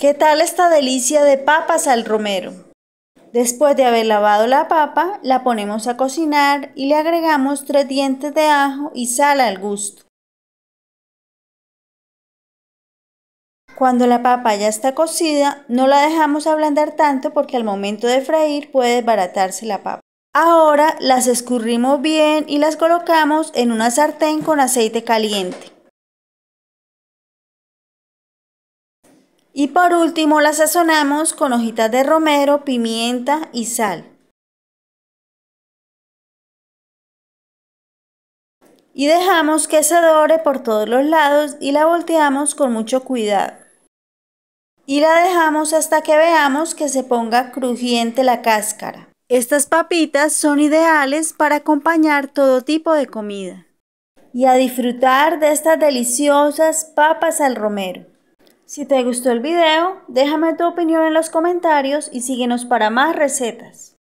¿Qué tal esta delicia de papas al romero? Después de haber lavado la papa, la ponemos a cocinar y le agregamos tres dientes de ajo y sal al gusto. Cuando la papa ya está cocida, no la dejamos ablandar tanto porque al momento de freír puede desbaratarse la papa. Ahora las escurrimos bien y las colocamos en una sartén con aceite caliente. Y por último la sazonamos con hojitas de romero, pimienta y sal. Y dejamos que se dore por todos los lados y la volteamos con mucho cuidado. Y la dejamos hasta que veamos que se ponga crujiente la cáscara. Estas papitas son ideales para acompañar todo tipo de comida. Y a disfrutar de estas deliciosas papas al romero. Si te gustó el video, déjame tu opinión en los comentarios y síguenos para más recetas.